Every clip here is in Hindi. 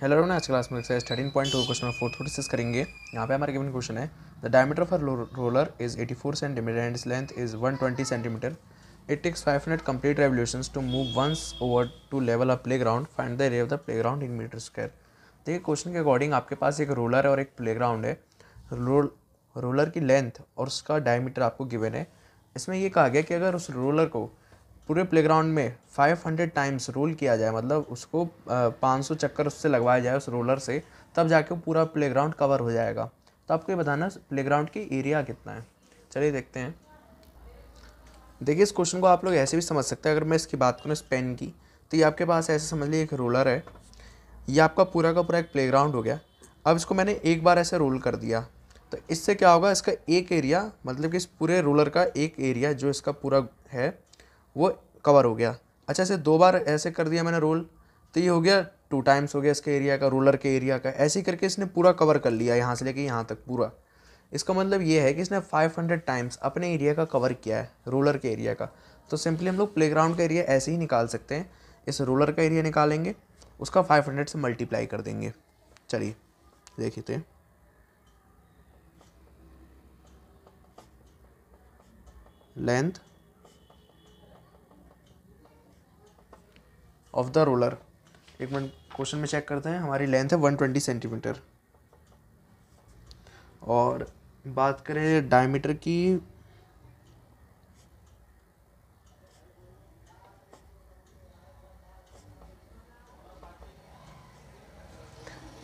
हेलो रोन आज क्लास में exercise thirteen point two question fourth को डिस्कस करेंगे यहाँ पे हमारे गिवन क्वेश्चन है the diameter of roller is 84 centimetre and its length is 120 centimetre it takes 500 complete revolution to move once over to level a play ground find the area of the play ground in metre square देखिए क्वेश्चन के अकॉर्डिंग आपके पास एक रोलर है और एक प्ले ग्राउंड है रोल रोलर की लेंथ और उसका डायमीटर आपको गिवन है इसमें यह कहा गया कि अगर उस रोलर को पूरे प्लेग्राउंड में 500 टाइम्स रोल किया जाए मतलब उसको 500 चक्कर उससे लगवाया जाए उस रोलर से तब जाके पूरा प्लेग्राउंड कवर हो जाएगा तो आपको ये बताना प्लेग्राउंड की एरिया कितना है चलिए देखते हैं देखिए इस क्वेश्चन को आप लोग ऐसे भी समझ सकते हैं अगर मैं इसकी बात करूँ इस पेन की तो ये आपके पास ऐसे समझ लीजिए एक रोलर है ये आपका पूरा का पूरा एक ग्राउंड हो गया अब इसको मैंने एक बार ऐसे रोल कर दिया तो इससे क्या होगा इसका एक एरिया मतलब कि इस पूरे रोलर का एक एरिया जो इसका पूरा है वो कवर हो गया अच्छा इसे दो बार ऐसे कर दिया मैंने रोल तो ये हो गया टू टाइम्स हो गया इसके एरिया का रोलर के एरिया का ऐसे करके इसने पूरा कवर कर लिया यहाँ से लेके यहाँ तक पूरा इसका मतलब ये है कि इसने 500 टाइम्स अपने एरिया का कवर किया है रोलर के एरिया का तो सिंपली हम लोग प्ले का एरिया ऐसे ही निकाल सकते हैं इस रोलर का एरिया निकालेंगे उसका फाइव से मल्टीप्लाई कर देंगे चलिए देखिए तो लेंथ ऑफ द रोलर एक मिनट क्वेश्चन में चेक करते हैं हमारी लेंथ है वन ट्वेंटी सेंटीमीटर और बात करें डायमीटर की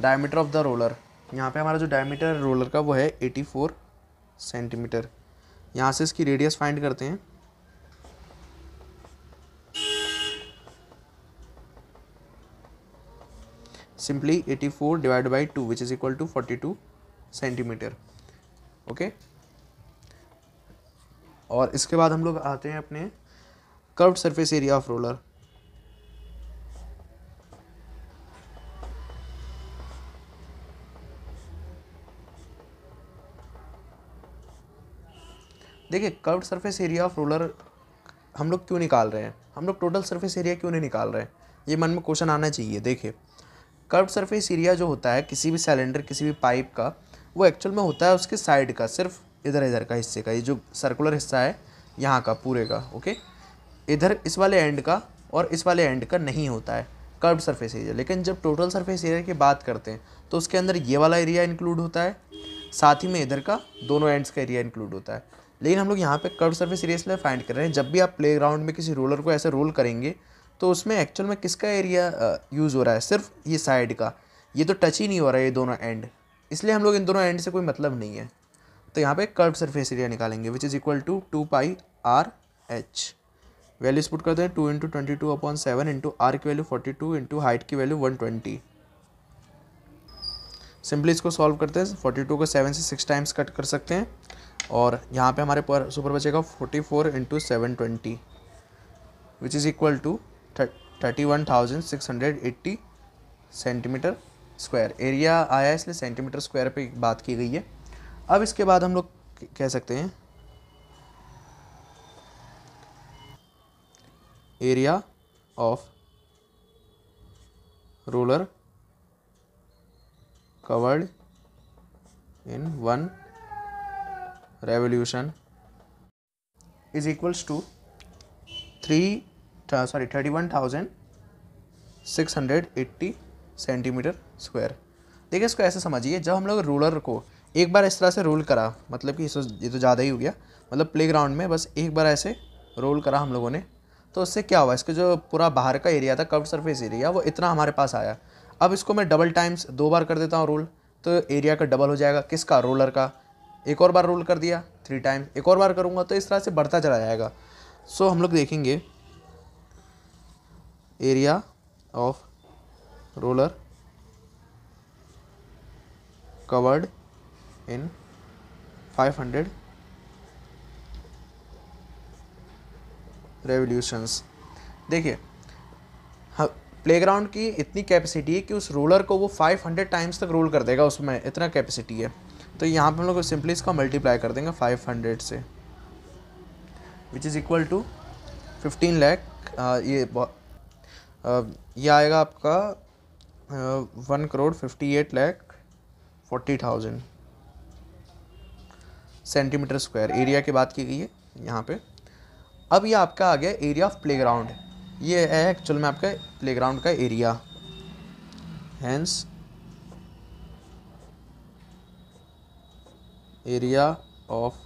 डायमीटर ऑफ द रोलर यहाँ पे हमारा जो डायमीटर रोलर का वो है एटी फोर सेंटीमीटर यहाँ से इसकी रेडियस फाइंड करते हैं simply 84 divided by 2 which is equal to 42 centimetre okay okay? और इसके बाद हम लोग आते हैं अपने curved surface area of roller देखिए curved surface area of roller हम लोग क्यों निकाल रहे हैं हम लोग टोटल सरफेस एरिया क्यों नहीं निकाल रहे हैं ये मन में क्वेश्चन आना चाहिए देखिए कर्व सरफेस एरिया जो होता है किसी भी सिलेंडर किसी भी पाइप का वो एक्चुअल में होता है उसके साइड का सिर्फ इधर इधर का हिस्से का ये जो सर्कुलर हिस्सा है यहाँ का पूरे का ओके इधर इस वाले एंड का और इस वाले एंड का नहीं होता है कर्व सरफेस एरिया लेकिन जब टोटल सरफेस एरिया की बात करते हैं तो उसके अंदर ये वाला एरिया इंक्लूड होता है साथ ही में इधर का दोनों एंड्स का एरिया इंक्लूड होता है लेकिन हम लोग यहाँ पे कर्व सरफेस एरिया इसलिए फाइंड कर रहे हैं जब भी आप प्ले ग्राउंड में किसी रोलर को ऐसे रोल करेंगे तो उसमें एक्चुअल में किसका एरिया यूज़ हो रहा है सिर्फ ये साइड का ये तो टच ही नहीं हो रहा है ये दोनों एंड इसलिए हम लोग इन दोनों एंड से कोई मतलब नहीं है तो यहाँ पे कर्व सरफेस एरिया निकालेंगे which is equal to two pi r h values put करते हैं two into twenty two upon seven into r की value forty two into height की वैल्यू वन ट्वेंटी सिंपली इसको सॉल्व करते हैं फोर्टी टू को सेवन से सिक्स टाइम्स कट कर सकते हैं और यहाँ पे हमारे पर सुपर बचेगा forty four into seven twenty which is equal to thirty one thousand six hundred eighty centimetre square area आया इसलिए सेंटीमीटर स्क्वायर पे बात की गई है अब इसके बाद हम लोग कह सकते हैं area of roller covered in one revolution is equals to three sorry thirty one thousand six hundred eighty centimetre square देखिए इसको ऐसे समझिए जब हम लोग रूलर को एक बार इस तरह से रोल करा मतलब कि ये तो, तो ज़्यादा ही हो गया मतलब ग्राउंड में बस एक बार ऐसे रोल करा हम लोगों ने तो उससे क्या हुआ इसके जो पूरा बाहर का एरिया था कर्व सरफेस एरिया वो इतना हमारे पास आया अब इसको मैं डबल टाइम्स दो बार कर देता हूँ रूल तो एरिया का डबल हो जाएगा किसका रोलर का एक और बार रूल कर दिया थ्री टाइम्स एक और बार करूँगा तो इस तरह से बढ़ता चला जाएगा सो हम लोग देखेंगे area of roller covered in 500 revolutions देखिए प्लेग्राउंड की इतनी कैपेसिटी है कि उस रोलर को वो 500 टाइम्स तक रोल कर देगा उसमें इतना कैपेसिटी है तो यहाँ पे हम लोग सिंपली इसका मल्टीप्लाई कर देंगे 500 से which is equal to 15 lakh ये ये आएगा आपका one crore fifty eight lakh forty thousand centimetre square area की बात की गई है यहाँ पे अब ये आपका आ गया एरिया ऑफ प्लेग्राउंड ये है एक्चुअल में आपका प्लेग्राउंड का area hence area of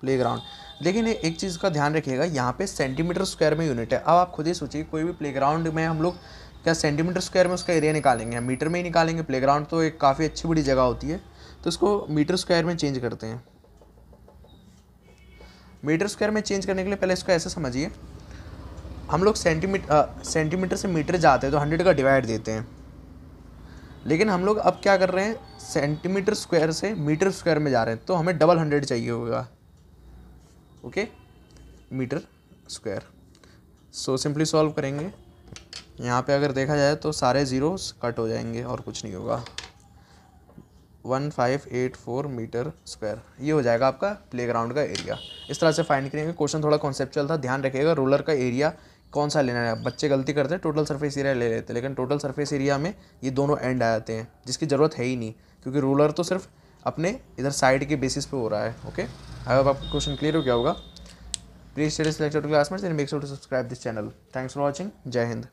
playground लेकिन एक चीज़ का ध्यान रखिएगा यहाँ पे सेंटीमीटर स्क्वायर में यूनिट है अब आप खुद ही सोचिए कोई भी प्लेग्राउंड में हम लोग क्या सेंटीमीटर स्क्वायर में उसका एरिया निकालेंगे मीटर में ही निकालेंगे प्लेग्राउंड तो एक काफ़ी अच्छी बड़ी जगह होती है तो इसको मीटर स्क्वायर में चेंज करते हैं मीटर स्क्वायर में चेंज करने के लिए पहले इसको ऐसे समझिए हम लोग सेंटीमीटर सेंटीमीटर से मीटर जाते हैं तो हंड्रेड का डिवाइड देते हैं लेकिन हम लोग अब क्या कर रहे हैं सेंटीमीटर स्क्वायर से मीटर स्क्वायर में जा रहे हैं तो हमें डबल हंड्रेड चाहिए होगा okay metre square so simply solve करेंगे यहाँ पे अगर देखा जाए तो सारे ज़ीरोस कट हो जाएंगे और कुछ नहीं होगा one five eight four metre square ये हो जाएगा आपका प्लेग्राउंड का एरिया इस तरह से फाइंड करेंगे क्वेश्चन थोड़ा कॉन्सेप्चुअल था ध्यान रखिएगा रोलर का एरिया कौन सा लेना है बच्चे गलती करते हैं टोटल सरफेस एरिया ले लेते हैं लेकिन टोटल सरफेस एरिया में ये दोनों एंड आ जाते हैं जिसकी ज़रूरत है ही नहीं क्योंकि रोलर तो सिर्फ अपने इधर साइड के बेसिस पे हो रहा है ओके आई होप आपका क्वेश्चन क्लियर हो गया होगा please study selected classmates and make sure to subscribe this channel thanks for watching जय हिंद